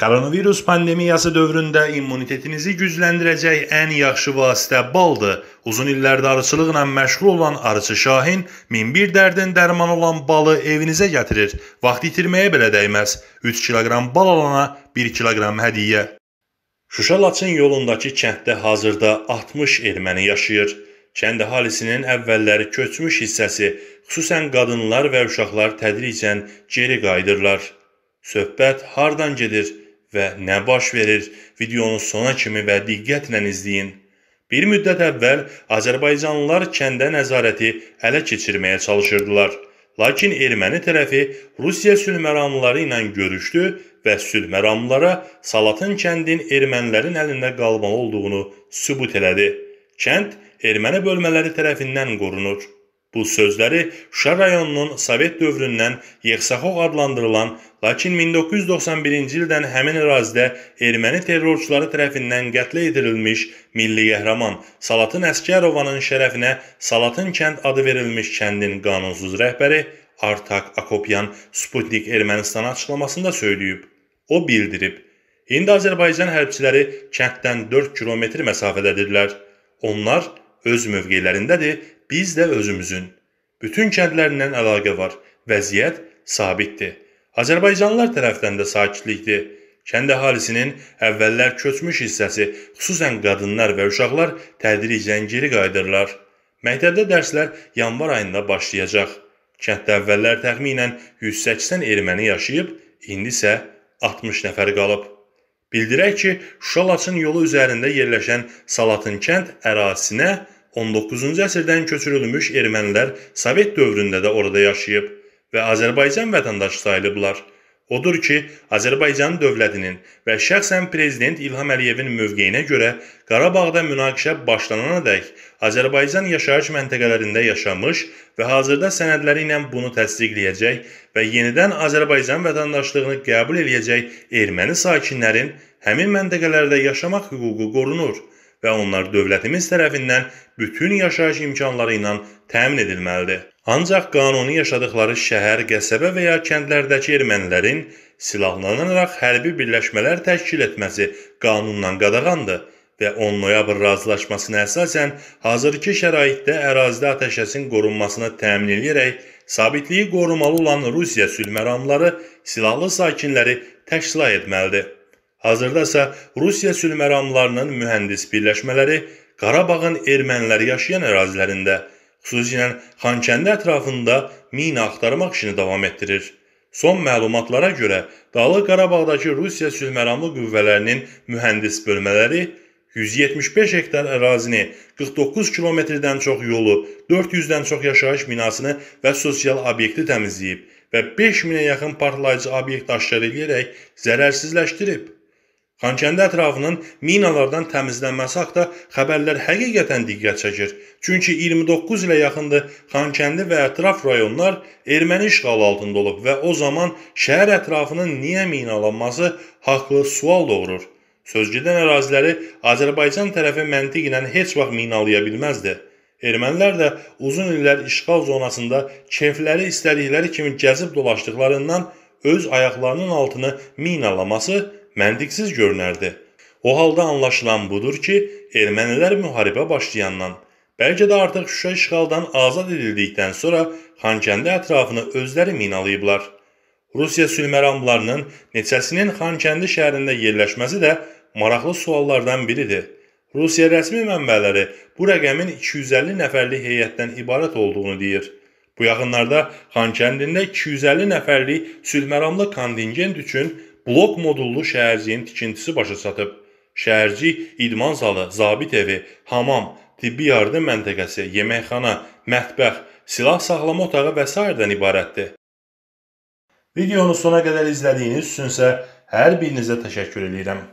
Koronavirus pandemiyası dövründə immunitetinizi gücləndirəcək ən yaxşı vasitə baldır. Uzun illər darıçılıqla məşğul olan Arıçı Şahin 1001 dərdin dərmanı olan balı evinizə gətirir. Vaxt itirməyə belə dəyməz. 3 kiloqram bal alana 1 kiloqram hədiyyə. Şuşa Laçın yolundakı kənddə hazırda 60 erməni yaşayır. Kənd əhalisinin əvvəlləri köçmüş hissəsi, xüsusən qadınlar və uşaqlar tədricən geri qayıdırlar. Söhbət hardan gedir? və nə baş verir videonu sona kimi və diqqətlə izləyin. Bir müddət əvvəl Azərbaycanlılar kəndə nəzarəti ələ keçirməyə çalışırdılar. Lakin erməni tərəfi Rusiya sülhməramlıları ilə görüşdü və sülhməramlılara Salatın kəndin ermənilərin əlində qalmalı olduğunu sübut elədi. Kənd erməni bölmələri tərəfindən qorunur. Bu sözləri Şuşa rayonunun Sovet dövründən Yevsaxoq adlandırılan, lakin 1991-ci ildən həmin ərazidə erməni terrorçuları tərəfindən qətlə yetirilmiş milli qəhrəman Salatın Əskərovanın şərəfinə Salatın kənd adı verilmiş kəndin qanunsuz rəhbəri Artak Akopyan Sputnik Ermənistana açıqlamasında söyləyib. O bildirib: "İndi Azərbaycan hərbçiləri kənddən 4 kilometr məsafədədirlər. Onlar öz mövqelərindədir biz də özümüzün. Bütün kəndlərlə əlaqə var. Vəziyyət sabitdir. Azərbaycanlılar tərəfindən də sakitlikdir. Kənd əhalisinin əvvəllər köçmüş hissəsi, xüsusən qadınlar və uşaqlar tədricən geri qayıdırlar. Məktəbdə dərslər yanvar ayında başlayacaq. Kənddə əvvəllər təxminən 180 erməni yaşayıb, indi isə 60 nəfər qalıb. Bildirək ki, Şuşa Laçın yolu üzərində yerləşən Salatın kənd ərazisinə 19-cu əsrdən köçürülmüş ermənilər Sovet dövründə də orada yaşayıb və Azərbaycan vətəndaşı sayılıblar. Odur ki, Azərbaycan dövlətinin və şəxsən prezident İlham Əliyevin mövqeyinə görə Qarabağda münaqişə başlanana dək Azərbaycan yaşayış məntəqələrində yaşamış və hazırda sənədləri ilə bunu təsdiqləyəcək və yenidən Azərbaycan vətəndaşlığını qəbul edəcək erməni sakinlərin həmin məntəqələrdə yaşamaq hüququ qorunur və onlar dövlətimiz tərəfindən bütün yaşayış imkanları ilə təmin edilməlidir. Ancaq qanuni yaşadıkları şəhər, qəsəbə və ya kəndlərdəki ermənilərin silahlanaraq hərbi birləşmələr təşkil etməsi qanunla qadağandır və 10 noyabr razılaşmasına əsasən hazırki şəraitdə ərazidə atəşəsin qorunmasını təmin edərək sabitliyi qorumalı olan Rusiya sülh məramları silahlı sakinləri təşkilat etməlidir. Hazırda isə Rusiya sülhməramlarının mühəndis birləşmələri Qarabağın erməniləri yaşayan ərazilərində, xüsusilə Xankəndi ətrafında mina axtarmaq işini davam etdirir. Son məlumatlara görə Dağlıq Qarabağdakı Rusiya sülhməramlı qüvvələrinin mühəndis bölmələri 175 hektar ərazini, 49 kilometrdən çox yolu, 400-dən çox yaşayış binasını və sosial obyekti təmizləyib və 5000-ə yaxın partlayıcı obyekt aşkar edərək zərərsizləşdirib. Xankəndi ətrafının minalardan təmizlənməsi haqda xəbərlər həqiqətən diqqət çəkir. Çünki 29 ilə yaxındır Xankəndi və ətraf rayonlar erməni işğalı altında olub və o zaman şəhər ətrafının niyə minalanması haqlı sual doğurur. Sözgedən əraziləri Azərbaycan tərəfi məntiqlə heç vaxt minalaya bilməzdi. Ermənilər də uzun illər işğal zonasında keyfləri istədikləri kimi gəzib dolaşdıqlarından öz ayaqlarının altını minalaması məntiqsiz görünərdi. O halda anlaşılan budur ki, ermənilər müharibə başlayandan, bəlkə də artıq Şuşa işğaldan azad edildikdən sonra Xankəndi ətrafını özləri minalayıblar. Rusiya sülhməramlarının neçəsinin Xankəndi şəhərində yerləşməsi də maraqlı suallardan biridir. Rusiya rəsmi mənbələri bu rəqəmin 250 nəfərlik heyətdən ibarət olduğunu deyir. Bu yaxınlarda Xankəndində 250 nəfərlik sülhməramlı kontingent üçün Blok modullu şəhərciyin tikintisi başa çatıb. Şəhərcik idman zalı, zabit evi, hamam, tibbi yardım məntəqəsi, yeməkxana, mətbəx, silah saxlama otağı və s. ibarətdir. Videonu sona qədər izlədiyiniz üçünsə hər birinizə təşəkkür edirəm.